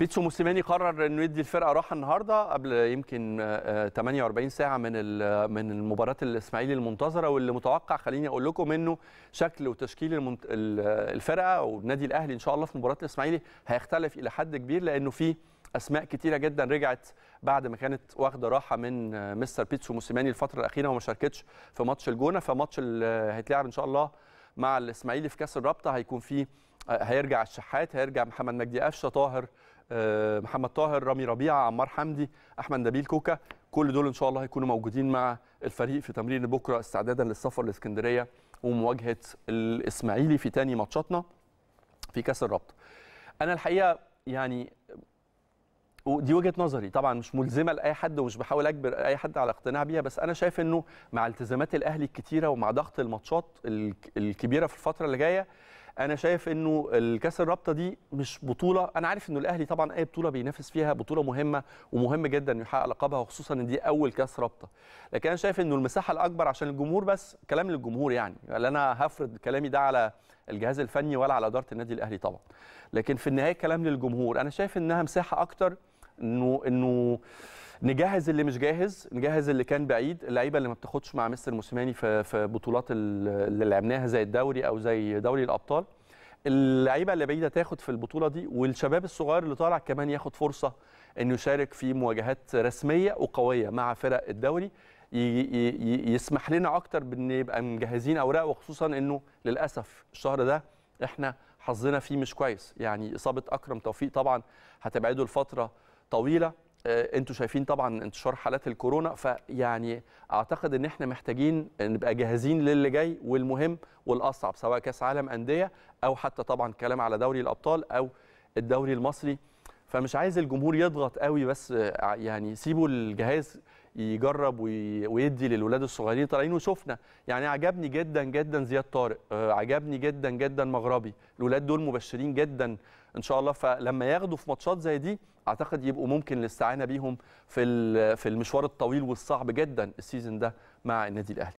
بيتسو موسيماني قرر انه يدي الفرقه راحه النهارده قبل يمكن 48 آه، آه، ساعه من من مباراه الاسماعيلي المنتظره واللي متوقع خليني اقول لكم انه شكل وتشكيل الفرقه والنادي الاهلي ان شاء الله في مباراه الاسماعيلي هيختلف الى حد كبير لانه في اسماء كتيره جدا رجعت بعد ما كانت واخده راحه من آه، مستر بيتسو موسيماني الفتره الاخيره وما شاركتش في ماتش الجونه فماتش اللي هيتلعب ان شاء الله مع الاسماعيلي في كاس الرابطه هيكون فيه هيرجع الشحات هيرجع محمد مجدي قفشه طاهر آه، محمد طاهر رامي ربيعه عمار حمدي احمد نبيل كوكا كل دول ان شاء الله هيكونوا موجودين مع الفريق في تمرين بكره استعدادا للسفر لاسكندريه ومواجهه الاسماعيلي في تاني ماتشاتنا في كاس الرابطه انا الحقيقه يعني ودي وجهه نظري طبعا مش ملزمه لاي حد ومش بحاول اجبر اي حد على اقتناع بيها بس انا شايف انه مع التزامات الاهلي الكتيره ومع ضغط الماتشات الكبيره في الفتره اللي جايه انا شايف انه الكاس الرابطه دي مش بطوله انا عارف انه الاهلي طبعا اي بطوله بينافس فيها بطوله مهمه ومهم جدا يحقق لقبها وخصوصا ان دي اول كاس رابطه لكن انا شايف انه المساحه الاكبر عشان الجمهور بس كلام للجمهور يعني لا انا هفرض كلامي ده على الجهاز الفني ولا على اداره النادي الاهلي طبعا لكن في النهايه كلام للجمهور انا شايف انها مساحه اكتر انه انه نجهز اللي مش جاهز نجهز اللي كان بعيد اللعيبه اللي ما بتاخدش مع مستر موسيماني في في بطولات اللي لعبناها زي الدوري او زي دوري الابطال اللعيبه اللي بعيده تاخد في البطوله دي والشباب الصغير اللي طالع كمان ياخد فرصه انه يشارك في مواجهات رسميه وقويه مع فرق الدوري يسمح لنا اكتر بان يبقى مجهزين اوراق وخصوصا انه للاسف الشهر ده احنا حظنا فيه مش كويس يعني اصابه اكرم توفيق طبعا هتبعده لفتره طويله آه، انتوا شايفين طبعا انتشار حالات الكورونا فيعني اعتقد ان احنا محتاجين نبقى جاهزين للي جاي والمهم والاصعب سواء كاس عالم انديه او حتى طبعا كلام على دوري الابطال او الدوري المصري فمش عايز الجمهور يضغط قوي بس آه، يعني سيبوا الجهاز يجرب ويدي للولاد الصغيرين طالعين وشفنا يعني عجبني جدا جدا زياد طارق آه، عجبني جدا جدا مغربي الولاد دول مبشرين جدا ان شاء الله فلما ياخدوا في ماتشات زي دي اعتقد يبقوا ممكن الاستعانه بيهم في في المشوار الطويل والصعب جدا السيزون ده مع النادي الاهلي